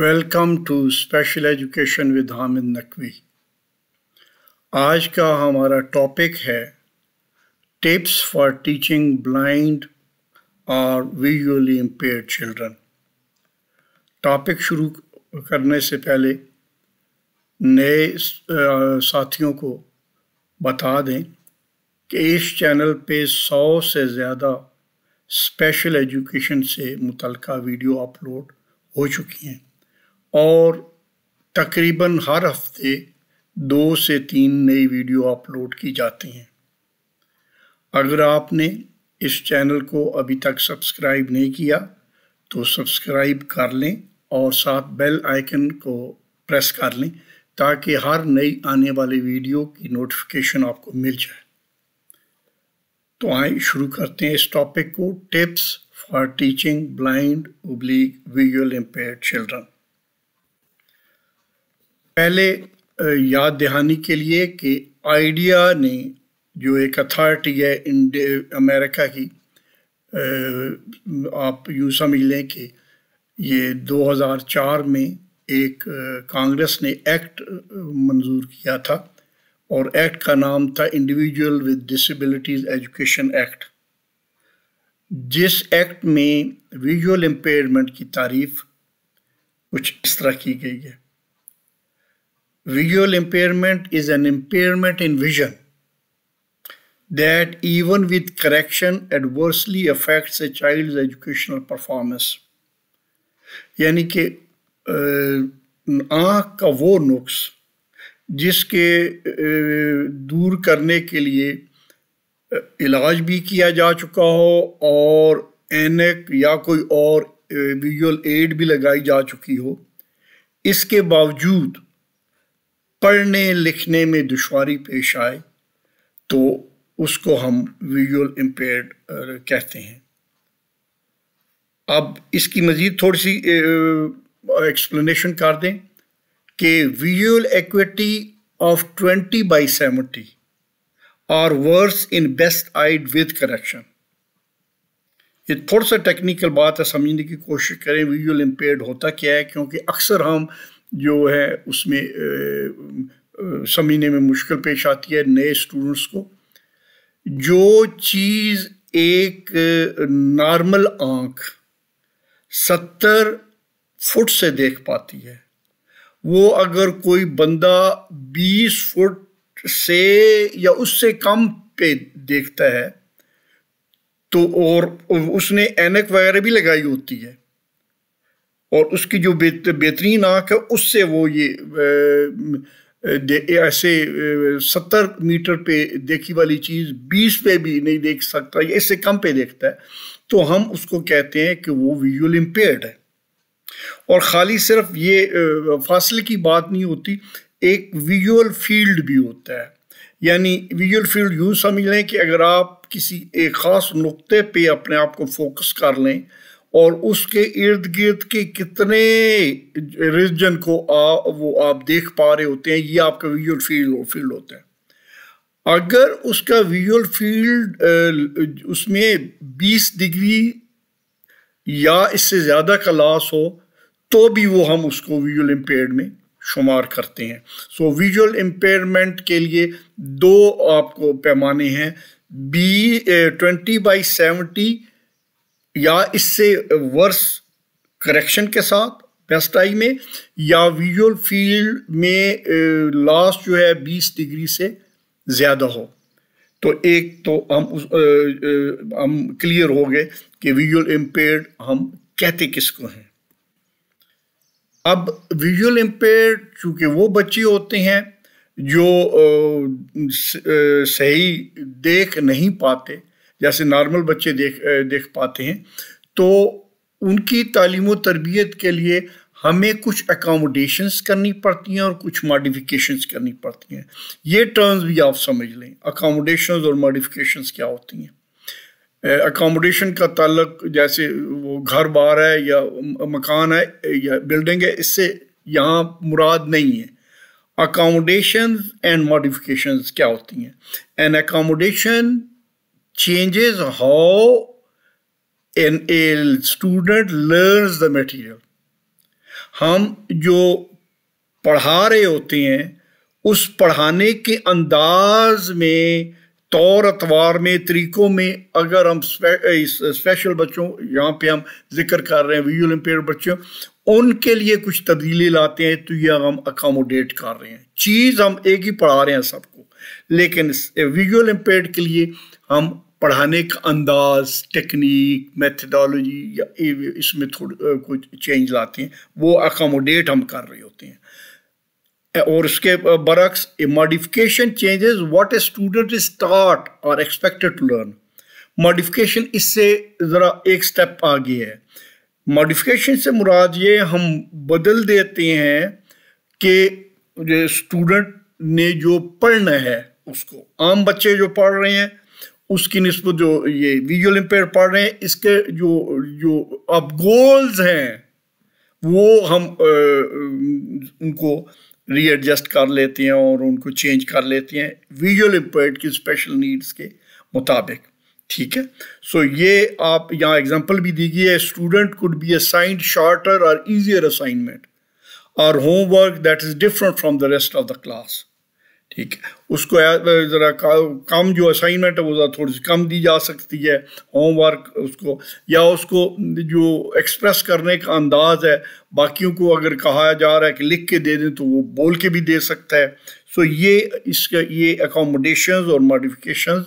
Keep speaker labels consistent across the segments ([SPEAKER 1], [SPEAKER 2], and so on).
[SPEAKER 1] Welcome to special education with Hamid Naqvi आज का हमारा टॉपिक है टिप्स फॉर टीचिंग ब्लाइंड और विजुअली इम्पेयर चिल्ड्रन टॉपिक शुरू करने से पहले नए साथियों को बता दें कि इस चैनल पे सौ से ज़्यादा स्पेशल एजुकेशन से मुतलका वीडियो अपलोड हो चुकी हैं और तकरीबन हर हफ्ते दो से तीन नई वीडियो अपलोड की जाती हैं अगर आपने इस चैनल को अभी तक सब्सक्राइब नहीं किया तो सब्सक्राइब कर लें और साथ बेल आइकन को प्रेस कर लें ताकि हर नई आने वाली वीडियो की नोटिफिकेशन आपको मिल जाए तो आए शुरू करते हैं इस टॉपिक को टिप्स फॉर टीचिंग ब्लाइंड उब्लीग विजुअल इम्पेयर चिल्ड्रन पहले याद दहानी के लिए कि आइडिया ने जो एक अथॉरिटी है इंडिया अमेरिका की आप यूँ समझ लें कि ये 2004 में एक कांग्रेस ने एक्ट मंजूर किया था और एक्ट का नाम था individual with disabilities education act जिस एक्ट में विजुअल एम्पेयरमेंट की तारीफ कुछ इस तरह की गई है Visual impairment is an impairment in vision that even with correction adversely affects a child's educational performance. यानी कि आँख का वो नुक्स जिसके दूर करने के लिए इलाज भी किया जा चुका हो और एनक या कोई और विजुअल एड भी लगाई जा चुकी हो इसके बावजूद पढ़ने लिखने में दुशारी पेश आए तो उसको हम विजुअल इम्पेयर्ड कहते हैं अब इसकी मज़ीद थोड़ी सी एक्सप्लेनेशन कर दें कि visual acuity of twenty by seventy or worse in best eyed with correction ये थोड़ा सा टेक्निकल बात है समझने की कोशिश करें विजुअल इम्पेयर्ड होता क्या है क्योंकि अक्सर हम जो है उसमें समझने में मुश्किल पेश आती है नए स्टूडेंट्स को जो चीज़ एक नॉर्मल आँख सत्तर फुट से देख पाती है वो अगर कोई बंदा बीस फुट से या उससे कम पे देखता है तो और उसने एनक वगैरह भी लगाई होती है और उसकी जो बेहतरीन आँख है उससे वो ये ऐसे सत्तर मीटर पे देखी वाली चीज़ बीस पे भी नहीं देख सकता या इससे कम पे देखता है तो हम उसको कहते हैं कि वो विजुअल इम्पेयर्ड है और ख़ाली सिर्फ ये फासले की बात नहीं होती एक विजुअल फील्ड भी होता है यानी विजुअल फील्ड यूँ समझ लें कि अगर आप किसी एक ख़ास नुक्ते पे अपने आप को फोकस कर लें और उसके इर्द गिर्द के कितने रिजन को आ, वो आप देख पा रहे होते हैं ये आपका विजुअल फील्ड फील्ड होता है अगर उसका विजुअल फील्ड उसमें 20 डिग्री या इससे ज़्यादा का लॉस हो तो भी वो हम उसको विजुअल इम्पेयर में शुमार करते हैं सो विजुअल इम्पेयरमेंट के लिए दो आपको पैमाने हैं बी ट्वेंटी बाई सेवेंटी या इससे वर्स करेक्शन के साथ बेस्ट आई में या विजुअल फील्ड में लॉस जो है 20 डिग्री से ज़्यादा हो तो एक तो हम उस, आ, आ, हम क्लियर हो गए कि विजुअल इम्पेयर्ड हम कहते किसको हैं अब विजुअल इम्पेयर्ड चूँकि वो बच्चे होते हैं जो आ, सही देख नहीं पाते जैसे नॉर्मल बच्चे देख देख पाते हैं तो उनकी तालीम तरबियत के लिए हमें कुछ अकोमोडेशंस करनी पड़ती हैं और कुछ मॉडिफिकेशंस करनी पड़ती हैं ये टर्म्स भी आप समझ लें अकोमोडेशंस और मॉडिफिकेशंस क्या होती हैं अकोमोडेशन का ताल्लक जैसे वो घर बार है या मकान है या बिल्डिंग है इससे यहाँ मुराद नहीं है अकामोडेशन एंड मॉडिफिकेशंस क्या होती हैं an accommodation changes how an a student learns the material हम जो पढ़ा रहे होते हैं उस पढ़ाने के अंदाज में तौर अतवार में तरीक़ों में अगर हम स्पेशल बच्चों यहाँ पे हम जिक्र कर रहे हैं विजुअल इम्पेयर बच्चों उनके लिए कुछ तब्दीली लाते हैं तो यह हम अकोमोडेट कर रहे हैं चीज़ हम एक ही पढ़ा रहे हैं सबको लेकिन विजुअल इम्पेयर के लिए हम पढ़ाने का अंदाज टेक्निक मेथडोलॉजी या इसमें थोड़ा कुछ चेंज लाते हैं वो अकोमोडेट हम कर रहे होते हैं और उसके बरक्स a modification changes what a student is taught और एक्सपेक्टेड टू लर्न मॉडिफिकेशन इससे ज़रा एक स्टेप आगे है मॉडिफिकेशन से मुराद ये हम बदल देते हैं कि स्टूडेंट ने जो पढ़ना है उसको आम बच्चे जो पढ़ रहे हैं उसकी नस्बत जो ये विजुअल इम्पेयर पढ़ रहे हैं इसके जो जो अब गोल्स हैं वो हम आ, उनको रीएडजस्ट कर लेते हैं और उनको चेंज कर लेते हैं विजुअल इम्पेयर की स्पेशल नीड्स के मुताबिक ठीक है सो so, ये आप यहाँ एग्जांपल भी दी गई है student could be assigned shorter और इजियर असाइनमेंट और homework that is different from the rest of the class ठीक है उसको ज़रा कम जो असाइनमेंट है वो ज़रा थोड़ी सी कम दी जा सकती है होमवर्क उसको या उसको जो एक्सप्रेस करने का अंदाज़ है बाकियों को अगर कहा जा रहा है कि लिख के दे दें तो वो बोल के भी दे सकता है सो so ये इसका ये अकोमोडेशन और मॉडिफिकेशन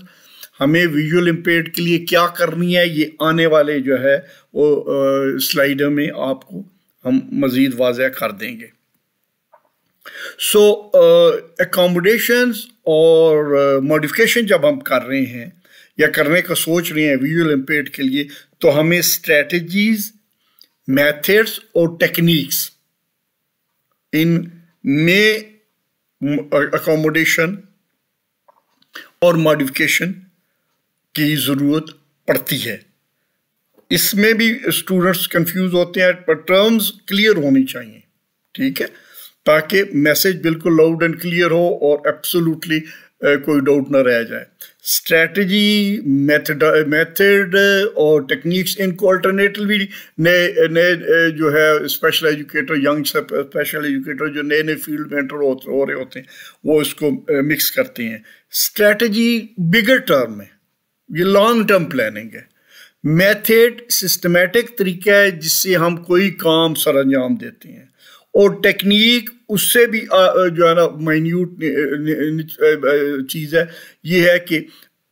[SPEAKER 1] हमें विजुअल इम्पेयर के लिए क्या करनी है ये आने वाले जो है वो स्लाइड में आपको हम मज़ीद वाजह कर देंगे सो एकोमोडेशंस uh, और मॉडिफिकेशन uh, जब हम कर रहे हैं या करने का सोच रहे हैं विजुअल इम्पेयर के लिए तो हमें स्ट्रेटजीज मेथड्स और टेक्निक्स इन में अकोमोडेशन और मॉडिफिकेशन की ज़रूरत पड़ती है इसमें भी स्टूडेंट्स कंफ्यूज होते हैं पर टर्म्स क्लियर होनी चाहिए ठीक है ताकि मैसेज बिल्कुल लाउड एंड क्लियर हो और एब्सोल्युटली कोई डाउट ना रह जाए स्ट्रेटजी मेथड मेथड और टेक्निक्स इनको अल्टरनेटिव भी नए नए जो है special educator young special educator जो नए नए फील्ड में एंटर हो रहे होते हैं वो इसको मिक्स करते हैं स्ट्रेटजी बिगर टर्म में ये लॉन्ग टर्म प्लानिंग है मेथड सिस्टमेटिक तरीका है जिससे हम कोई काम सर अंजाम देते हैं और टेक्निक उससे भी जो है ना माइन्यूट चीज़ है ये है कि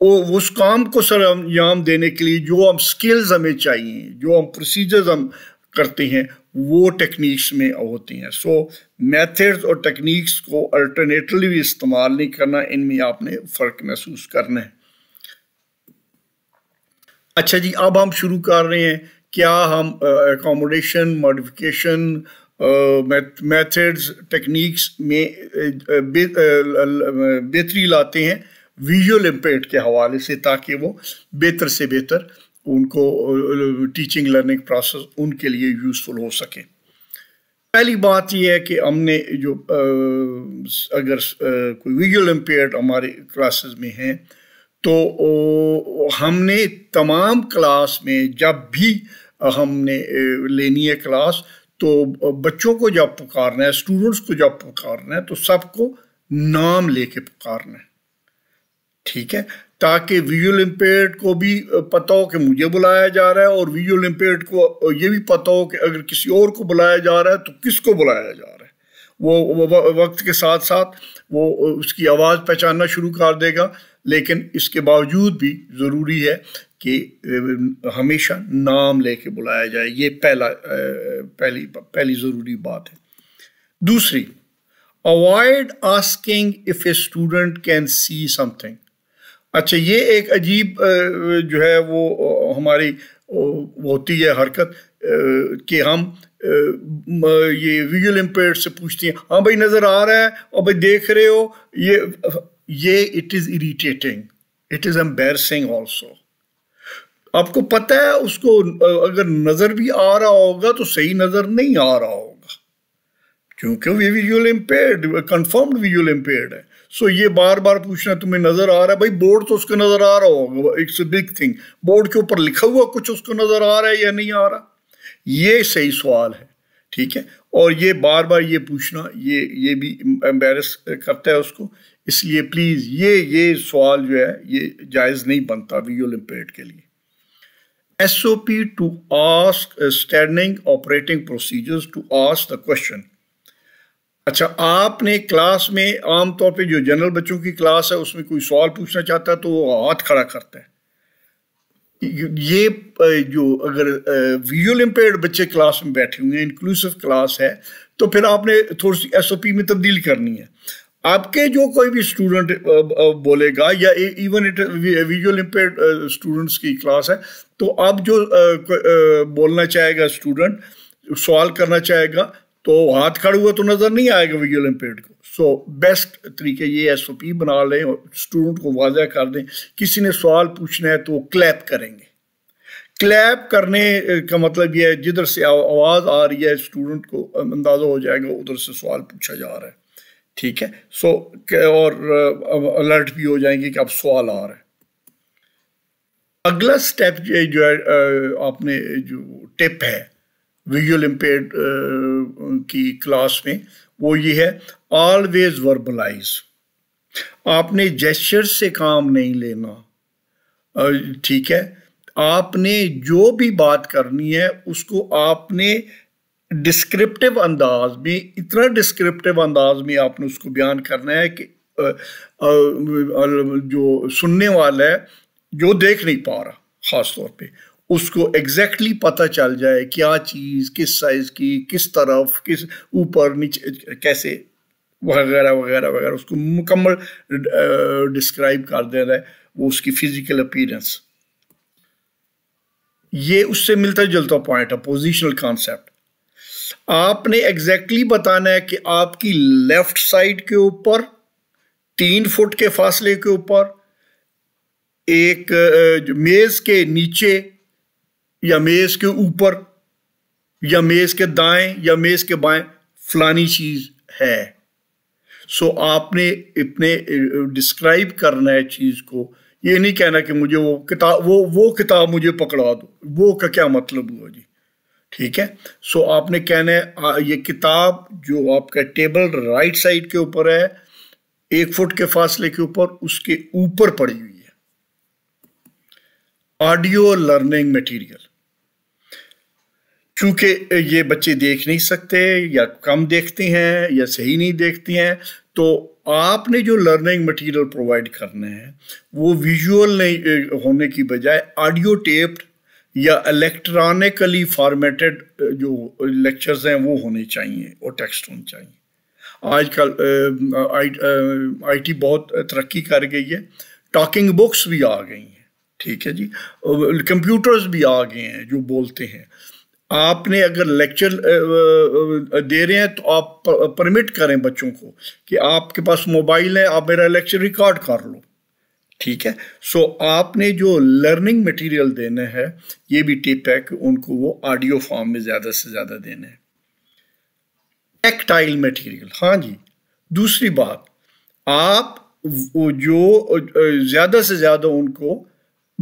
[SPEAKER 1] वो उस काम को सर अंजाम देने के लिए जो हम स्किल्स हमें चाहिए जो हम प्रोसीजर्स हम करते हैं वो टेक्निक्स में होती हैं सो मेथड्स और टेक्निक्स को अल्टरनेटली भी इस्तेमाल नहीं करना इनमें आपने फ़र्क महसूस करना है अच्छा जी अब हम शुरू कर रहे हैं क्या हम एकोमोडेशन मॉडिफिकेशन मेथड्स टेक्निक्स में बेहतरी लाते हैं विजुअल इम्पेक्ट के हवाले से ताकि वो बेहतर से बेहतर उनको टीचिंग लर्निंग प्रोसेस उनके लिए यूज़फुल हो सके पहली बात यह है कि हमने जो अगर कोई विजुअल इम्पेयर हमारे क्लासेस में हैं तो हमने तमाम क्लास में जब भी हमने लेनी है क्लास तो बच्चों को जब पुकारना है स्टूडेंट्स को जब पुकारना है तो सबको नाम लेके पुकारना है ठीक है ताकि विजुअल इम्पेयर को भी पता हो कि मुझे बुलाया जा रहा है और विजुअल इम्पेयर को ये भी पता हो कि अगर किसी और को बुलाया जा रहा है तो किसको बुलाया जा रहा है वो वक्त के साथ साथ वो उसकी आवाज़ पहचानना शुरू कर देगा लेकिन इसके बावजूद भी ज़रूरी है कि हमेशा नाम लेके बुलाया जाए ये पहला पहली पहली ज़रूरी बात है दूसरी avoid asking if a student can see something अच्छा ये एक अजीब जो है वो हमारी होती है हरकत कि हम ये विजुअल इम्पेयर से पूछती हैं हाँ भाई नज़र आ रहा है और भाई देख रहे हो ये ये it is irritating it is embarrassing also आपको पता है उसको अगर नज़र भी आ रहा होगा तो सही नज़र नहीं आ रहा होगा क्योंकि वे visual impaired confirmed visual impaired है सो ये बार बार पूछना तुम्हें नज़र आ रहा है भाई बोर्ड तो उसको नज़र आ रहा होगा इट्स बिग थिंग बोर्ड के ऊपर लिखा हुआ कुछ उसको नज़र आ रहा है या नहीं आ रहा ये सही सवाल है ठीक है और ये बार बार ये पूछना ये ये भी एम्बेरस करता है उसको इसलिए प्लीज़ ये ये सवाल जो है ये जायज़ नहीं बनता विजुअल इम्पेयर्ड के लिए SOP to ask uh, standing operating procedures to ask the question. अच्छा आपने क्लास में आमतौर पे जो जनरल बच्चों की क्लास है उसमें कोई सवाल पूछना चाहता है तो वो हाथ खड़ा करता है ये जो अगर विजुअल इम्पेयर्ड बच्चे क्लास में बैठे हुए हैं इंक्लूसिव क्लास है तो फिर आपने थोड़ी सी एसओपी में तब्दील करनी है आपके जो कोई भी स्टूडेंट बोलेगा या even it visual impaired students की क्लास है तो अब जो बोलना चाहेगा स्टूडेंट सवाल करना चाहेगा तो हाथ खड़े हुए तो नज़र नहीं आएगा विजुअल इम्पेयर्ड को सो बेस्ट तरीके ये एस ओ पी बना लें और स्टूडेंट को वाजह कर दें किसी ने सवाल पूछना है तो वो क्लैप करेंगे क्लैप करने का मतलब यह है जिधर से आवाज़ आ रही है स्टूडेंट को अंदाज़ा हो जाएगा उधर से सवाल पूछा जा रहा है ठीक है सो और अलर्ट भी हो जाएंगे कि अब सवाल आ रहा है अगला स्टेप जो है आपने जो टिप है विजुअल इम्पेयर की क्लास में वो ये है ऑलवेज वर्बलाइज आपने जेस्चर से काम नहीं लेना ठीक है आपने जो भी बात करनी है उसको आपने डिस्क्रिप्टिव अंदाज में इतना डिस्क्रिप्टिव अंदाज में आपने उसको बयान करना है कि जो सुनने वाला है जो देख नहीं पा रहा ख़ास तौर पे उसको एग्जैक्टली exactly पता चल जाए क्या चीज़ किस साइज़ की किस तरफ किस ऊपर नीचे कैसे वगैरह वगैरह वगैरह उसको मुकम्मल डिस्क्राइब कर दे रहा है वो उसकी फिजिकल अपीरेंस ये उससे मिलता जुलता पॉइंट है पोजिशनल कॉन्सेप्ट आपने एग्जैक्टली exactly बताना है कि आपकी लेफ्ट साइड के ऊपर तीन फुट के फासले के ऊपर एक मेज़ के नीचे या मेज़ के ऊपर या मेज़ के दाएं या मेज़ के बाएं फलानी चीज़ है सो आपने इतने डिस्क्राइब करना है चीज़ को ये नहीं कहना कि मुझे वो किताब वो वो किताब मुझे पकड़ा दो वो का क्या मतलब हुआ जी ठीक है सो आपने कहना है ये किताब जो आपका टेबल राइट साइड के ऊपर है एक फुट के फासले के ऊपर उसके ऊपर पड़ी हुई ऑडियो लर्निंग मटेरियल चूँकि ये बच्चे देख नहीं सकते या कम देखते हैं या सही नहीं देखते हैं तो आपने जो लर्निंग मटेरियल प्रोवाइड करने हैं वो विजुअल नहीं होने की बजाय ऑडियो टेप्ड या इलेक्ट्रॉनिकली फॉर्मेटेड जो लेक्चर्स हैं वो होने चाहिए और टेक्स्ट होने चाहिए आजकल आई टी बहुत तरक्की कर गई है टॉकिंग बुक्स भी आ गई हैं ठीक है जी कंप्यूटर्स भी आ गए हैं जो बोलते हैं आपने अगर लेक्चर दे रहे हैं तो आप परमिट करें बच्चों को कि आपके पास मोबाइल है आप मेरा लेक्चर रिकॉर्ड कर लो ठीक है सो आपने जो लर्निंग मटेरियल देना है ये भी टिप है कि उनको वो ऑडियो फॉर्म में ज़्यादा से ज़्यादा देना है टेक्टाइल मटेरियल हाँ जी दूसरी बात आप वो जो ज़्यादा से ज़्यादा उनको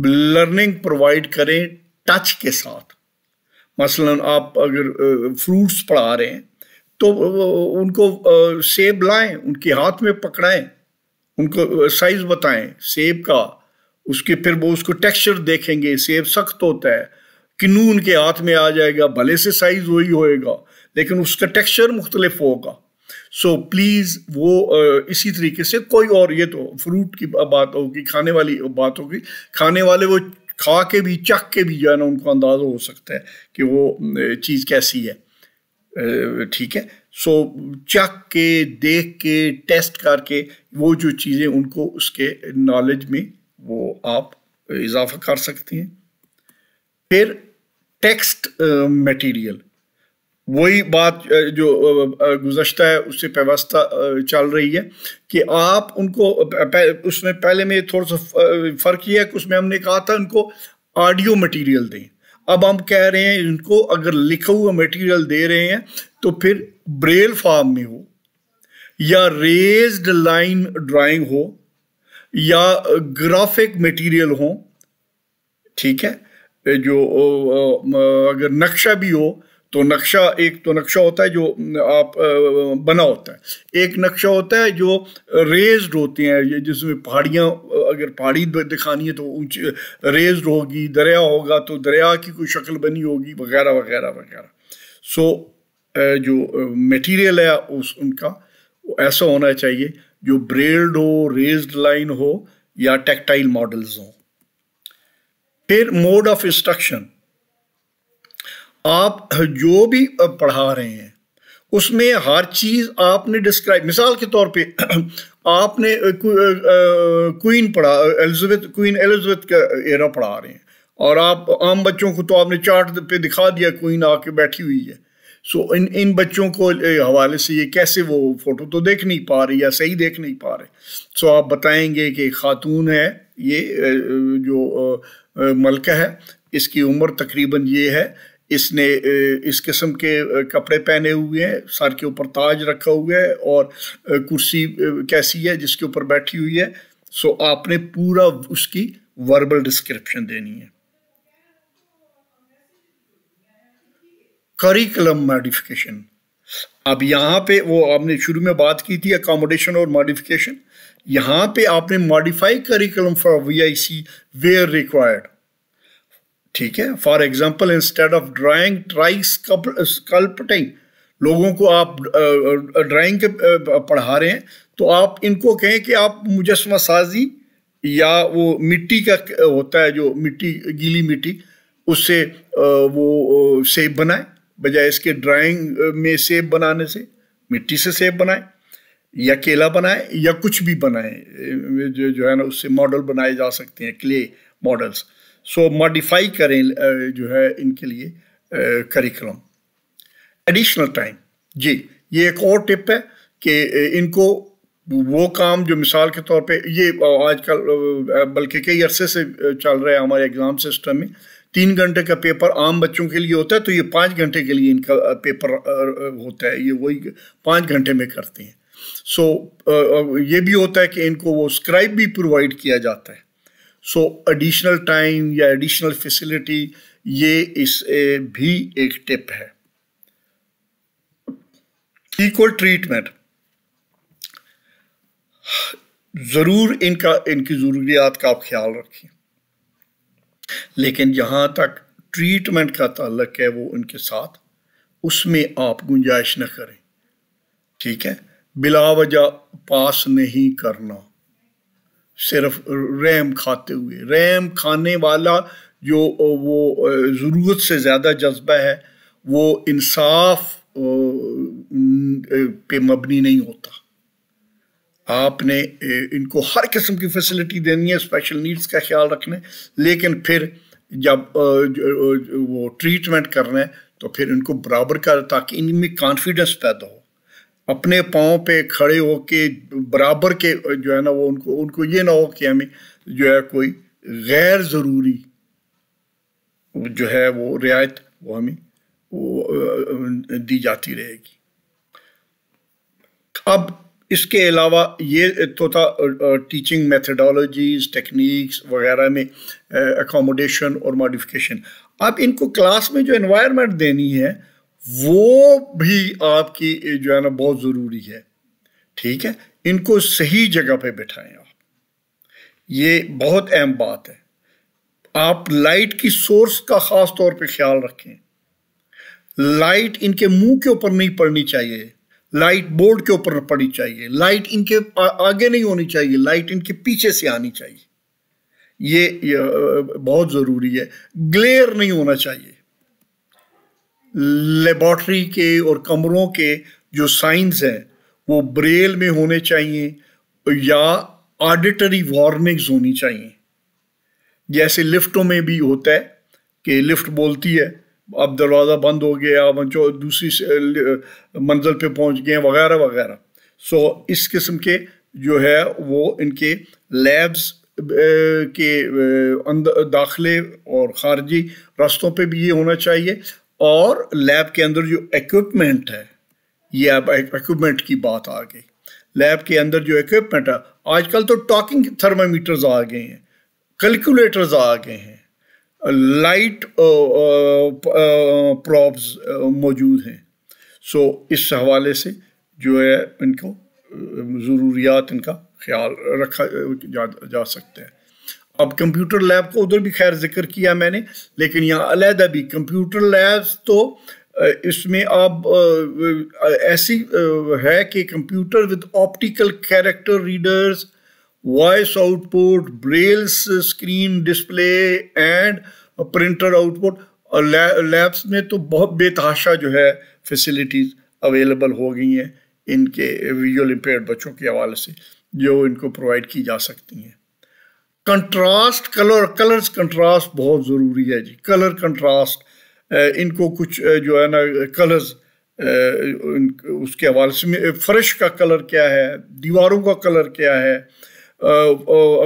[SPEAKER 1] लर्निंग प्रोवाइड करें टच के साथ मसलन आप अगर फ्रूट्स पढ़ा रहे हैं तो उनको सेब लाएं उनके हाथ में पकड़ाएं उनको साइज बताएं सेब का उसके फिर वो उसको टेक्सचर देखेंगे सेब सख्त होता है किन्नू उनके हाथ में आ जाएगा भले से साइज वही होएगा लेकिन उसका टेक्सचर मुख्तलिफ होगा सो प्लीज़ वो इसी तरीके से कोई और ये तो फ्रूट की बात होगी खाने वाली बात होगी खाने वाले वो खा के भी चख के भी जो है ना उनको अंदाज़ा हो सकता है कि वो चीज़ कैसी है ठीक है सो चख के देख के टेस्ट करके वो जो चीज़ें उनको उसके नॉलेज में वो आप इजाफा कर सकती हैं फिर टेक्स्ट मटेरियल वही बात जो गुजशत है उससे व्यवस्था चल रही है कि आप उनको उसमें पहले में थोड़ा सा फ़र्क यह है कि उसमें हमने कहा था उनको ऑडियो मटेरियल दें अब हम कह रहे हैं इनको अगर लिखा हुआ मटेरियल दे रहे हैं तो फिर ब्रेल फॉर्म में हो या रेज्ड लाइन ड्राइंग हो या ग्राफिक मटेरियल हो ठीक है जो अगर नक्शा भी हो तो नक्शा एक तो नक्शा होता है जो आप बना होता है एक नक्शा होता है जो रेज्ड होते हैं जिसमें पहाड़ियाँ अगर पहाड़ी दिखानी है तो ऊँच रेज्ड होगी दरिया होगा तो दरिया की कोई शक्ल बनी होगी वगैरह वगैरह वगैरह सो जो मटेरियल है उस उनका ऐसा होना चाहिए जो ब्रेल्ड हो रेज्ड लाइन हो या टेक्टाइल मॉडल्स हों फिर मोड ऑफ इंस्ट्रक्शन आप जो भी पढ़ा रहे हैं उसमें हर चीज़ आपने डिस्क्राइब मिसाल के तौर पे आपने क्वीन पढ़ा एलिजबेथ क्वीन एलिजबेथ का एरा पढ़ा रहे हैं और आप आम बच्चों को तो आपने चार्ट पे दिखा दिया क्वीन आके बैठी हुई है सो so, इन इन बच्चों को हवाले से ये कैसे वो फ़ोटो तो देख नहीं पा रही या सही देख नहीं पा रहे सो so, आप बताएंगे कि खातून है ये जो मलका है इसकी उम्र तकरीबन ये है इसने इस किस्म के कपड़े पहने हुए हैं सर के ऊपर ताज रखा हुआ है और कुर्सी कैसी है जिसके ऊपर बैठी हुई है सो आपने पूरा उसकी वर्बल डिस्क्रिप्शन देनी है करिकुलम मॉडिफिकेशन अब यहाँ पे वो आपने शुरू में बात की थी अकोमोडेशन और मॉडिफिकेशन यहाँ पे आपने modify curriculum for V I C where required ठीक है for example instead of drawing try sculpting लोगों को आप ड्राइंग के पढ़ा रहे हैं तो आप इनको कहें कि आप मुजस्मा साजी या वो मिट्टी का होता है जो मिट्टी गीली मिट्टी उससे वो सेब बनाए बजाय इसके ड्राइंग में सेब बनाने से मिट्टी से सेब बनाए या केला बनाए या कुछ भी बनाए जो, जो है ना उससे मॉडल बनाए जा सकते हैं क्ले मॉडल्स सो मॉडिफाई करें जो है इनके लिए करिकुलम एडिशनल टाइम जी ये एक और टिप है कि इनको वो काम जो मिसाल के तौर पे ये आजकल बल्कि कई अरसे से चल रहा है हमारे एग्ज़ाम सिस्टम में तीन घंटे का पेपर आम बच्चों के लिए होता है तो ये पाँच घंटे के लिए इनका पेपर होता है ये वही पाँच घंटे में करते हैं सो so, ये भी होता है कि इनको वो स्क्राइब भी प्रोवाइड किया जाता है सो एडिशनल टाइम या एडिशनल फैसिलिटी ये इस भी एक टिप है इक्वल ट्रीटमेंट ज़रूर इनका इनकी ज़रूरियात का आप ख्याल रखें लेकिन जहां तक ट्रीटमेंट का ताल्लक है वो उनके साथ उसमें आप गुंजाइश न करें ठीक है बिलावजा पास नहीं करना सिर्फ रैम खाते हुए रैम खाने वाला जो वो ज़रूरत से ज़्यादा जज्बा है वो इंसाफ पे मबनी नहीं होता आपने इनको हर किस्म की फैसिलिटी देनी है स्पेशल नीड्स का ख्याल रखना है लेकिन फिर जब वो ट्रीटमेंट करना है तो फिर इनको बराबर कर ताकि इनमें कॉन्फिडेंस पैदा हो अपने पाँव पे खड़े हो के बराबर के जो है ना वो उनको उनको ये ना हो कि हमें जो है कोई गैर ज़रूरी जो है वो रियायत वो हमें वो दी जाती रहेगी अब इसके अलावा ये तो था टीचिंग मेथडोलॉजीज टेक्निक्स वगैरह में एकोमोडेशन और मॉडिफिकेशन अब इनको क्लास में जो इन्वायरमेंट देनी है वो भी आपकी जो है ना बहुत ज़रूरी है ठीक है इनको सही जगह पे बिठाएं आप ये बहुत अहम बात है आप लाइट की सोर्स का ख़ास तौर पे ख्याल रखें लाइट इनके मुंह के ऊपर नहीं पड़नी चाहिए लाइट बोर्ड के ऊपर पड़नी चाहिए लाइट इनके आगे नहीं होनी चाहिए लाइट इनके पीछे से आनी चाहिए ये, ये बहुत ज़रूरी है ग्लेयर नहीं होना चाहिए लेबॉट्री के और कमरों के जो साइंस हैं वो ब्रेल में होने चाहिए या ऑडिटरी वार्निंग्स होनी चाहिए जैसे लिफ्टों में भी होता है कि लिफ्ट बोलती है अब दरवाज़ा बंद हो गया अब जो दूसरी मंजिल पे पहुंच गए वगैरह वगैरह सो इस किस्म के जो है वो इनके लैब्स के अंदर दाखिले और ख़ारजी रास्तों पे भी ये होना चाहिए और लैब के अंदर जो इक्विपमेंट है ये अब इक्विपमेंट e- की बात आ गई लैब के अंदर जो इक्विपमेंट है आजकल तो टॉकिंग थर्मामीटर्स आ गए हैं कैलकुलेटर्स आ गए हैं लाइट प्रॉब्स मौजूद हैं सो इस हवाले से जो है इनको ज़रूरियात इनका ख्याल रखा जा, जा सकते हैं अब कंप्यूटर लैब को उधर भी खैर जिक्र किया मैंने लेकिन यहाँ अलहदा भी कंप्यूटर लैब्स तो इसमें अब ऐसी है कि computer with optical character readers voice output Brailles screen display and printer output और लैब्स में तो बहुत बेतहाशा जो है फैसिलिटीज़ अवेलेबल हो गई हैं इनके विजुअल इम्पेयर बच्चों के हवाले से जो इनको प्रोवाइड की जा सकती हैं कंट्रास्ट कलर कलर्स कंट्रास्ट बहुत ज़रूरी है जी कलर कंट्रास्ट इनको कुछ जो है ना कलर्स उसके हवाले से फ्रेश का कलर क्या है दीवारों का कलर क्या है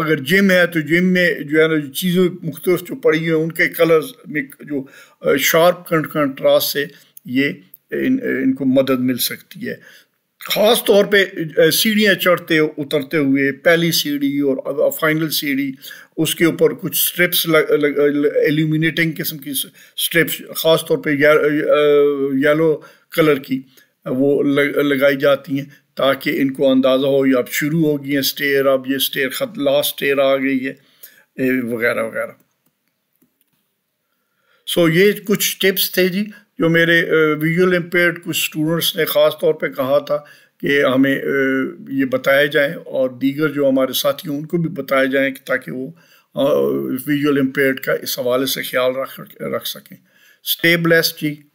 [SPEAKER 1] अगर जिम है तो जिम में जो है ना चीज़ें मुख्त जो पड़ी हुई हैं उनके कलर्स में जो शार्प कंट्रास्ट से ये इन इनको मदद मिल सकती है ख़ास तौर पे सीढ़ियाँ चढ़ते उतरते हुए पहली सीढ़ी और फाइनल सीढ़ी उसके ऊपर कुछ स्ट्रिप्स एल्यूमिनेटिंग किस्म की स्ट्रिप्स ख़ास तौर पे या, येलो कलर की वो लग, लगाई जाती हैं ताकि इनको अंदाज़ा हो या अब शुरू हो गई है स्टेयर अब ये स्टेयर खत लास्ट स्टेयर आ गई है वगैरह वगैरह सो so, ये कुछ टिप्स थे जी जो मेरे विजुअल इम्पेयर्ड कुछ स्टूडेंट्स ने ख़ास तौर पे कहा था कि हमें ये बताया जाए और दीगर जो हमारे साथी हैं उनको भी बताया जाए कि ताकि वो विजुअल इम्पेयर्ड का इस हवाले से ख्याल रख रख सकें स्टेबलेस जी